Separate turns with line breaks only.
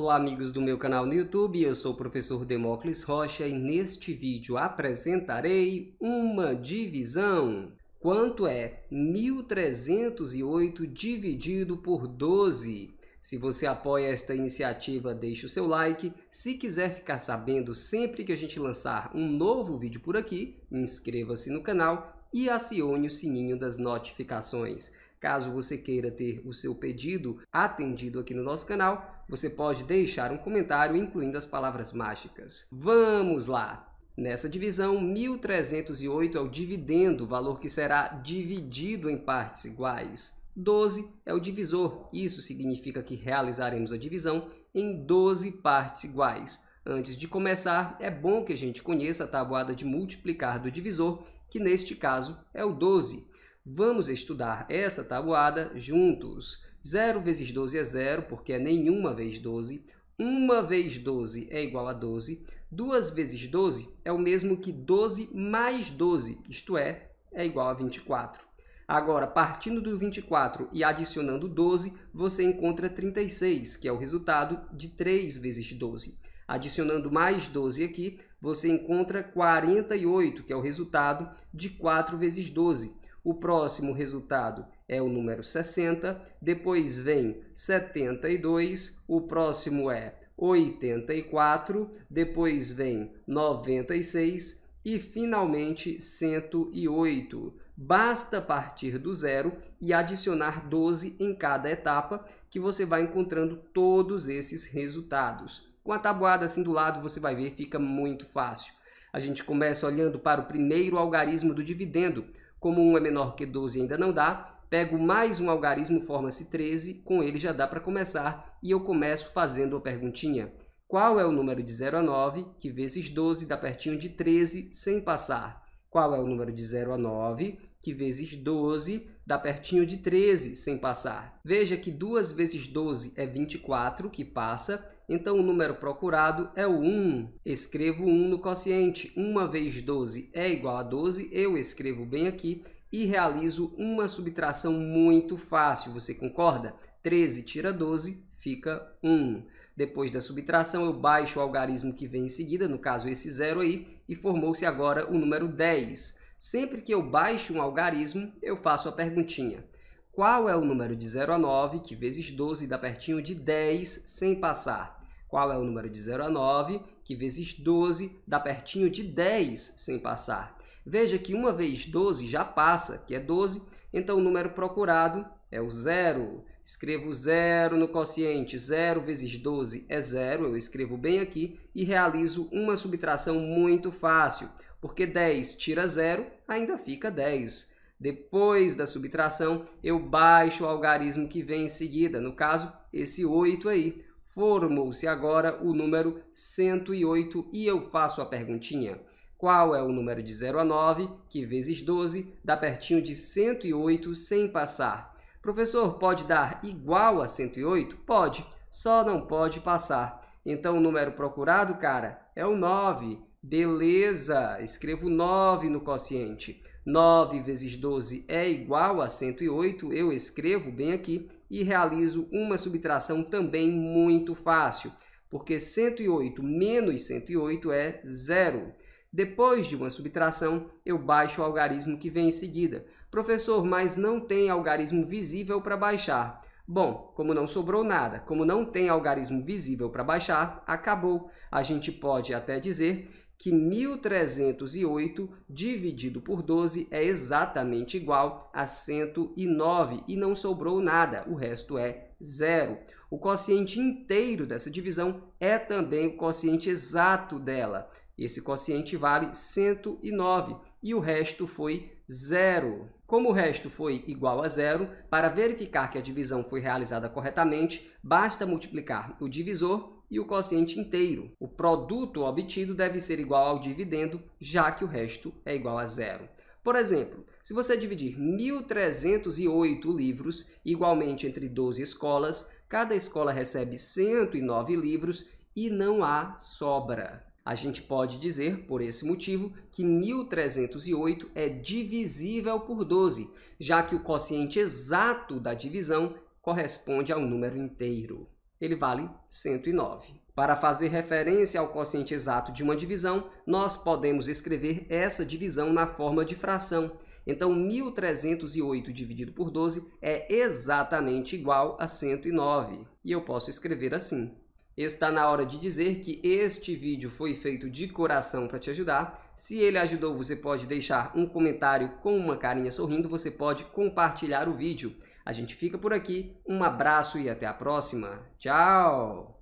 Olá amigos do meu canal no YouTube, eu sou o professor Demócles Rocha e neste vídeo apresentarei uma divisão. Quanto é 1308 dividido por 12? Se você apoia esta iniciativa, deixe o seu like. Se quiser ficar sabendo sempre que a gente lançar um novo vídeo por aqui, inscreva-se no canal e acione o sininho das notificações. Caso você queira ter o seu pedido atendido aqui no nosso canal, você pode deixar um comentário incluindo as palavras mágicas. Vamos lá! Nessa divisão, 1.308 é o dividendo, valor que será dividido em partes iguais. 12 é o divisor, isso significa que realizaremos a divisão em 12 partes iguais. Antes de começar, é bom que a gente conheça a tabuada de multiplicar do divisor, que neste caso é o 12. Vamos estudar essa tabuada juntos. 0 vezes 12 é 0, porque é nenhuma vez 12. 1 vez 12 é igual a 12. 2 vezes 12 é o mesmo que 12 mais 12, isto é, é igual a 24. Agora, partindo do 24 e adicionando 12, você encontra 36, que é o resultado de 3 vezes 12. Adicionando mais 12 aqui, você encontra 48, que é o resultado de 4 vezes 12. O próximo resultado é o número 60, depois vem 72, o próximo é 84, depois vem 96 e finalmente 108. Basta partir do zero e adicionar 12 em cada etapa que você vai encontrando todos esses resultados. Com a tabuada assim do lado, você vai ver, fica muito fácil. A gente começa olhando para o primeiro algarismo do dividendo, como 1 é menor que 12 e ainda não dá, pego mais um algarismo, forma-se 13, com ele já dá para começar, e eu começo fazendo a perguntinha. Qual é o número de 0 a 9, que vezes 12 dá pertinho de 13, sem passar? Qual é o número de 0 a 9, que vezes 12 dá pertinho de 13, sem passar. Veja que 2 vezes 12 é 24, que passa, então o número procurado é o 1. Escrevo 1 no quociente. 1 vezes 12 é igual a 12, eu escrevo bem aqui e realizo uma subtração muito fácil, você concorda? 13 tira 12, fica 1. Depois da subtração, eu baixo o algarismo que vem em seguida, no caso esse zero aí, e formou-se agora o número 10. Sempre que eu baixo um algarismo, eu faço a perguntinha. Qual é o número de 0 a 9, que vezes 12 dá pertinho de 10, sem passar? Qual é o número de 0 a 9, que vezes 12 dá pertinho de 10, sem passar? Veja que uma vez 12 já passa, que é 12, então, o número procurado é o zero. Escrevo zero no quociente. Zero vezes 12 é zero. Eu escrevo bem aqui e realizo uma subtração muito fácil, porque 10 tira zero, ainda fica 10. Depois da subtração, eu baixo o algarismo que vem em seguida, no caso, esse 8 aí. Formou-se agora o número 108 e eu faço a perguntinha qual é o número de 0 a 9, que vezes 12 dá pertinho de 108 sem passar. Professor, pode dar igual a 108? Pode, só não pode passar. Então, o número procurado, cara, é o 9. Beleza, escrevo 9 no quociente. 9 vezes 12 é igual a 108, eu escrevo bem aqui e realizo uma subtração também muito fácil, porque 108 menos 108 é zero. Depois de uma subtração, eu baixo o algarismo que vem em seguida. Professor, mas não tem algarismo visível para baixar. Bom, como não sobrou nada, como não tem algarismo visível para baixar, acabou. A gente pode até dizer que 1.308 dividido por 12 é exatamente igual a 109 e não sobrou nada, o resto é zero. O quociente inteiro dessa divisão é também o quociente exato dela. Esse quociente vale 109 e o resto foi zero. Como o resto foi igual a zero, para verificar que a divisão foi realizada corretamente, basta multiplicar o divisor e o quociente inteiro. O produto obtido deve ser igual ao dividendo, já que o resto é igual a zero. Por exemplo, se você dividir 1.308 livros igualmente entre 12 escolas, cada escola recebe 109 livros e não há sobra. A gente pode dizer, por esse motivo, que 1308 é divisível por 12, já que o quociente exato da divisão corresponde ao número inteiro. Ele vale 109. Para fazer referência ao quociente exato de uma divisão, nós podemos escrever essa divisão na forma de fração. Então, 1308 dividido por 12 é exatamente igual a 109. E eu posso escrever assim. Está na hora de dizer que este vídeo foi feito de coração para te ajudar. Se ele ajudou, você pode deixar um comentário com uma carinha sorrindo, você pode compartilhar o vídeo. A gente fica por aqui, um abraço e até a próxima. Tchau!